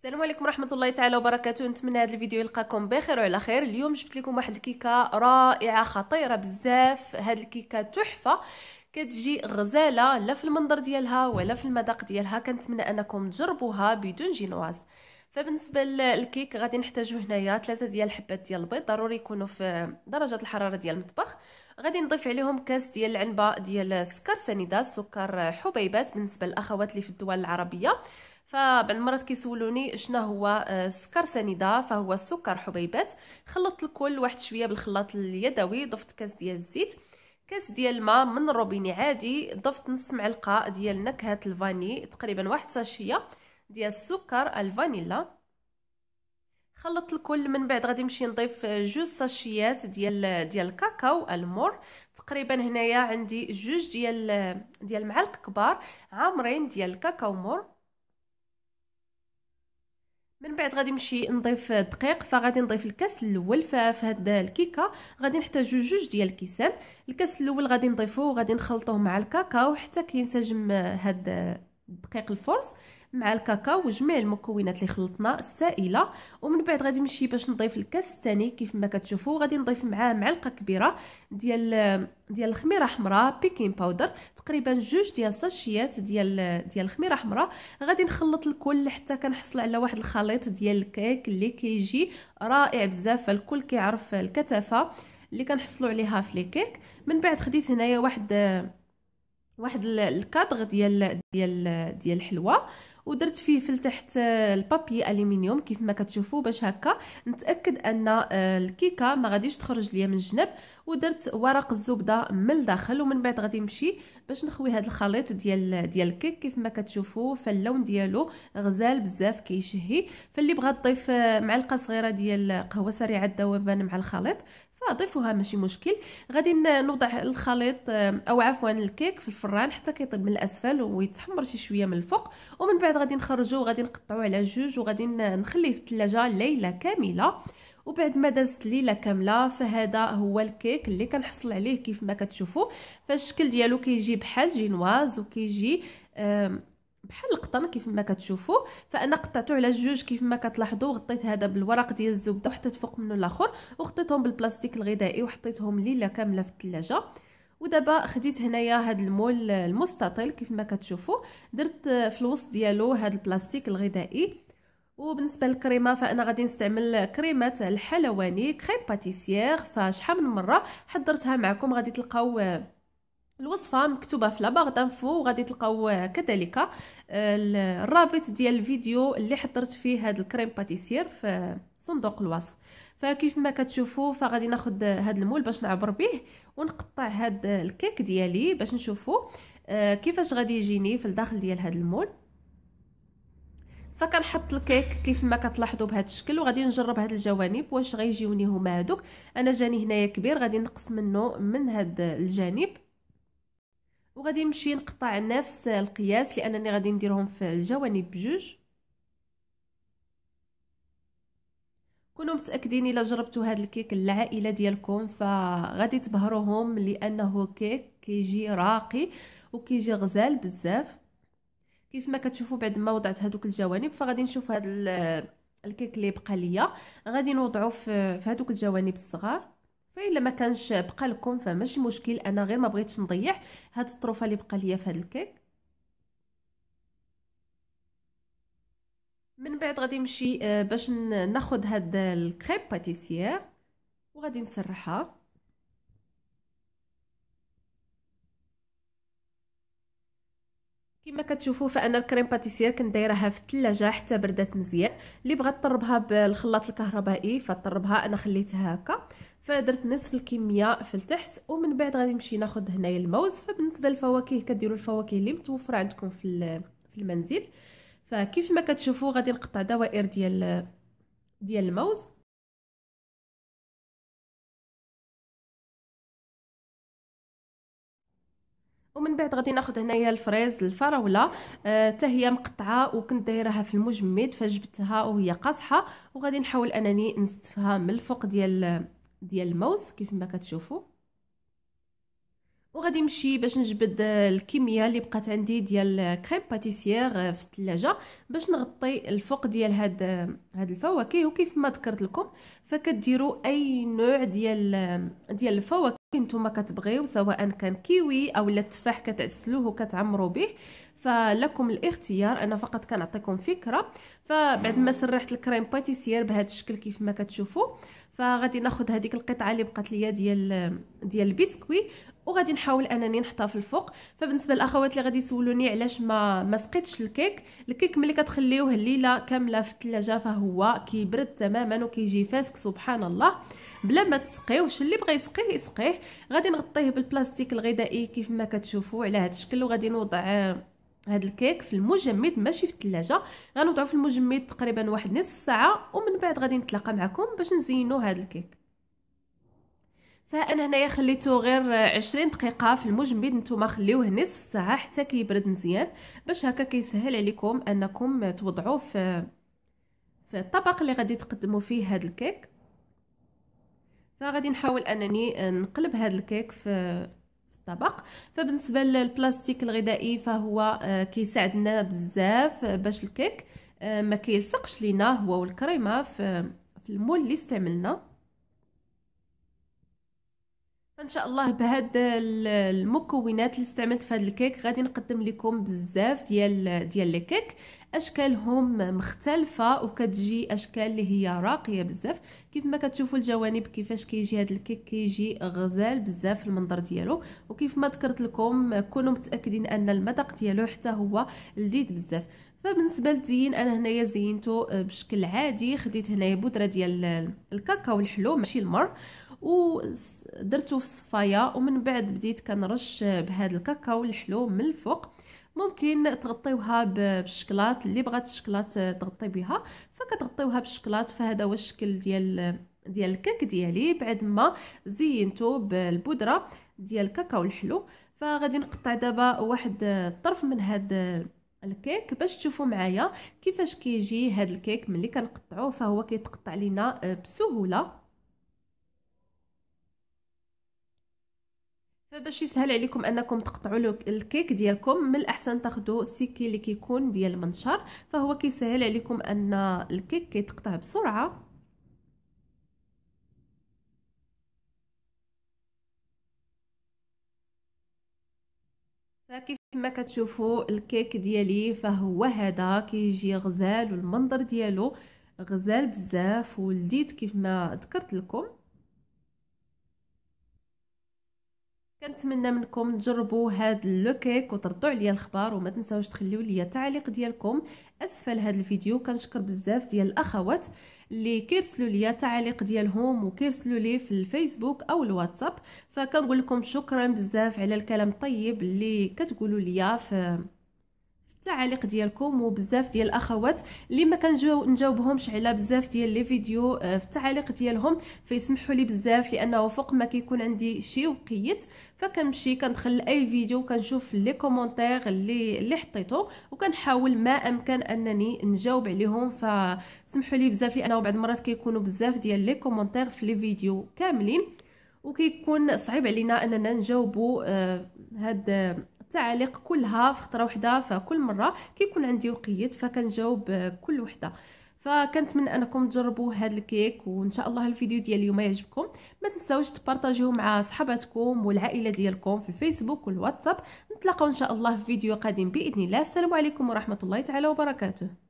السلام عليكم ورحمه الله تعالى وبركاته نتمنى هذا الفيديو يلقاكم بخير وعلى خير اليوم جبت لكم واحد الكيكه رائعه خطيره بزاف هاد الكيكه تحفه كتجي غزاله لا في المنظر ديالها ولا في المذاق ديالها كنتمنى انكم تجربوها بدون جينواز فبالنسبه للكيك غادي نحتاجو هنايا ثلاثه ديال الحبات ديال البيض ضروري يكونوا في درجه الحراره ديال المطبخ غادي نضيف عليهم كاس ديال العنبه ديال السكر سنيده سكر حبيبات بالنسبه للاخوات اللي في الدول العربيه فبعض المرات كيسولوني شنو هو السكر آه، سنيده فهو السكر حبيبات خلطت الكل واحد شويه بالخلاط اليدوي ضفت كاس ديال الزيت كاس ديال الماء من الروبيني عادي ضفت نص معلقه ديال نكهه الفاني تقريبا واحد ساشيه ديال السكر الفانيلا خلطت الكل من بعد غادي نمشي نضيف جوج ساشيات ديال ديال الكاكاو المر تقريبا هنايا عندي جوج ديال ديال معالق كبار عامرين ديال الكاكاو مر من بعد غادي نمشي نضيف الدقيق فغادي نضيف الكاس الاول ففي هاد الكيكه غادي نحتاجو جوج ديال الكيسان الكاس الاول غادي نضيفوه وغادي نخلطوه مع الكاكاو حتى كينسجم هاد الدقيق الفرص مع الكاكاو وجميع المكونات اللي خلطنا السائله ومن بعد غادي نمشي باش نضيف الكاس الثاني كيف ما كتشوفوا غادي نضيف معاه معلقه كبيره ديال ديال الخميره حمراء بيكين باودر تقريبا جوج ديال الساشيات ديال ديال الخميره حمراء غادي نخلط الكل حتى كنحصل على واحد الخليط ديال الكيك اللي كيجي رائع بزاف الكل كيعرف الكثافه اللي كنحصلوا عليها في الكيك من بعد خديت هنايا واحد واحد الكادغ ديال ديال ديال الحلوى ودرت فيه في تحت آه، البابي الومنيوم كيف ما كتشوفوا باش هكا نتاكد ان آه، الكيكه ما غاديش تخرج ليا من الجنب ودرت ورق الزبده من الداخل ومن بعد غادي نمشي باش نخوي هذا الخليط ديال ديال الكيك كيف ما كتشوفوا فاللون ديالو غزال بزاف كيشهي فاللي بغى تضيف آه، معلقه صغيره ديال قهوه سريعه الذوبان مع الخليط ضيفوها ماشي مشكل غادي نوضع الخليط او عفوا الكيك في الفران حتى كيطيب من الاسفل ويتحمر شي شويه من الفوق ومن بعد غادي نخرجوه وغادي نقطعوه على جوج وغادي نخليه في الثلاجه ليله كامله وبعد ما دازت ليله كامله فهذا هو الكيك اللي كنحصل عليه كيف ما كتشوفوا فالشكل ديالو كيجي بحال جينواز وكيجي بحال القطن كيف ما كتشوفوا فانا قطعته على جوج كيف ما كتلاحظوا غطيت هذا بالورق ديال الزبده وحطيت فوق منه الاخر وغطيتهم بالبلاستيك الغذائي وحطيتهم ليله كامله في الثلاجه ودابا خديت هنايا هاد المول المستطيل كيف ما كتشوفوا درت في الوسط ديالو هاد البلاستيك الغذائي وبالنسبه للكريمه فانا غادي نستعمل كريمه الحلواني كريم باتيسيير فشحال من مره حضرتها معكم غادي تلقاو الوصفه مكتوبه في لاباغ دانفو وغادي تلقاو آه، كذلك آه، الرابط ديال الفيديو اللي حضرت فيه هاد الكريم باتيسير في صندوق الوصف فكيف ما كتشوفوا فغادي ناخد هاد المول باش نعبر به ونقطع هاد الكيك ديالي باش نشوفوا آه، كيفاش غادي يجيني في الداخل ديال هاد المول فكنحط الكيك كيف ما كتلاحظوا بهذا الشكل وغادي نجرب هاد الجوانب واش غيجيوني هما هادوك انا جاني هنايا كبير غادي نقص منه من هاد الجانب وغادي نمشي نقطع نفس القياس لانني غادي نديرهم في الجوانب بجوج كونوا متاكدين الا جربتوا هذا الكيك للعائله ديالكم فغادي تبهروهم لانه كيك كيجي راقي وكيجي غزال بزاف كيف ما كتشوفوا بعد ما وضعت هذوك الجوانب فغادي نشوف هذا الكيك اللي بقى ليا غادي نوضعو في هذوك الجوانب الصغار فالا ما كانش بقى لكم فماشي مشكل انا غير ما بغيتش نضيع هاد الطروفه اللي بقى ليا في هاد الكيك من بعد غادي نمشي آه، باش ناخذ هاد الكريب باتيسيير وغادي نسرحها كما كتشوفوا فانا الكريم باتيسير كنت دايرها في الثلاجه حتى بردات مزيان اللي بغات طربها بالخلاط الكهربائي فطربها انا خليتها هكا فدرت نصف الكميه في التحت ومن بعد غادي نمشي ناخذ هنايا الموز فبالنسبه للفواكه كديروا الفواكه اللي متوفره عندكم في في المنزل فكيف ما كتشوفوا غادي نقطع دوائر ديال ديال الموز ومن بعد غادي ناخذ هنايا الفريز الفراوله آه، حتى آه هي مقطعه وكنت دايرها في المجمد فجبتها وهي قاصحه وغادي نحاول انني نستفها من الفوق ديال ديال الموز كيف ما كتشوفوا وغادي نمشي باش نجبد آه، الكميه اللي بقات عندي ديال كريب آه، باتيسيير في الثلاجه باش نغطي الفوق ديال هاد هاد الفواكه وكيف ما ذكرت لكم فكديروا اي نوع ديال ديال الفواكه نتوما كتبغيو سواء كان كيوي او التفاح كتعسلوه وكتعمروا به فلكم الاختيار انا فقط كنعطيكم فكره فبعد ما سرحت الكريم باتيسير بهذا الشكل كيف ما كتشوفوا فغادي ناخذ هذيك القطعه اللي بقات ليا ديال ديال البسكوي وغادي نحاول انني نحطها في الفوق فبالنسبه للاخوات اللي غادي يسولوني علاش ما ما سقيتش الكيك الكيك ملي كتخليوه الليله كامله في الثلاجه فهو كيبرد تماما وكيجي فاسك سبحان الله بلا ما تسقيوش اللي بغى يسقيه يسقيه غادي نغطيه بالبلاستيك الغذائي كيف ما كتشوفوا على هذا الشكل وغادي نوضع آه، هاد الكيك في المجمد ماشي في الثلاجه غنوضعو في المجمد تقريبا واحد نصف ساعه ومن بعد غادي نتلاقى معكم باش نزينو هاد الكيك فانا هنايا خليته غير 20 دقيقه في المجمد نتوما خليوه نصف ساعه حتى كيبرد مزيان باش هكا كيسهل عليكم انكم توضعوه في في الطبق اللي غادي تقدموا فيه هاد الكيك فغادي نحاول انني نقلب هاد الكيك في طبق فبالنسبه للبلاستيك الغذائي فهو آه، كيساعدنا بزاف آه، باش الكيك آه، ما كيلصقش لينا هو والكريمه في في المول اللي استعملنا فان شاء الله بهاد المكونات اللي استعملت في هذا الكيك غادي نقدم لكم بزاف ديال ديال الكيك اشكالهم مختلفه وكتجي اشكال اللي هي راقيه بزاف كيف ما كتشوفوا الجوانب كيفاش كيجي هذا الكيك كيجي غزال بزاف المنظر ديالو وكيف ما ذكرت لكم كونوا متاكدين ان المذاق ديالو حتى هو لذيذ بزاف فبالنسبه للتزيين انا هنايا زينته آه، بشكل عادي خديت هنايا بودره ديال الكاكاو الحلو ماشي المر درتو في الصفايه ومن بعد بديت كنرش آه، بهذا الكاكاو الحلو من الفوق ممكن تغطيوها بالشكلاط اللي بغات الشكلاط آه، تغطي بها فكتغطيوها بالشكلاط فهذا هو الشكل ديال ديال الكاك ديالي بعد ما زينته بالبودره ديال الكاكاو الحلو فغادي نقطع دابا واحد الطرف من هاد الكيك باش تشوفوا معايا كيفاش كيجي هذا الكيك ملي كنقطعوه فهو كيتقطع لينا آه، بسهوله فباش يسهل عليكم انكم تقطعوا الكيك ديالكم من الاحسن تاخذوا السكين اللي كيكون ديال المنشر فهو كيسهل عليكم ان الكيك كيتقطع بسرعه كما كتشوفوا الكيك ديالي فهو هذا كيجي غزال والمنظر ديالو غزال بزاف ولذيذ كيف ما ذكرت لكم كنتمنى منكم تجربوا هذا لو كيك وتردوا عليا الخبار وما تنساوش تخليو ليا تعليق ديالكم اسفل هذا الفيديو كنشكر بزاف ديال الاخوات اللي كيرسلوا ليا تعليق ديالهم وكيرسلوا لي في الفيسبوك او الواتساب فكنقول لكم شكرا بزاف على الكلام الطيب اللي كتقولوا ليا في التعاليق ديالكم وبزاف ديال الاخوات اللي ما كنجاوبهمش على بزاف ديال لي فيديو آه، في التعاليق ديالهم فيسمحوا لي بزاف لانه فوق ما كيكون عندي شي وقيت فكنمشي كندخل لاي فيديو كنشوف لي كومونتير اللي اللي حطيتو وكنحاول ما امكن انني نجاوب عليهم فسمحوا لي بزاف لانه بعض المرات كيكونوا بزاف ديال لي كومونتير في لي فيديو كاملين وكيكون صعيب علينا اننا نجاوبوا آه، هاد التعليق كلها في خطره وحده فكل مره كيكون عندي وقيت فكنجاوب كل وحده فكنتمنى انكم تجربوا هذا الكيك وان شاء الله الفيديو ديال اليوم يعجبكم ما تنساوش تبارطاجيوه مع صحاباتكم والعائله ديالكم في الفيسبوك والواتساب نتلاقاو ان شاء الله في فيديو قادم باذن الله السلام عليكم ورحمه الله تعالى وبركاته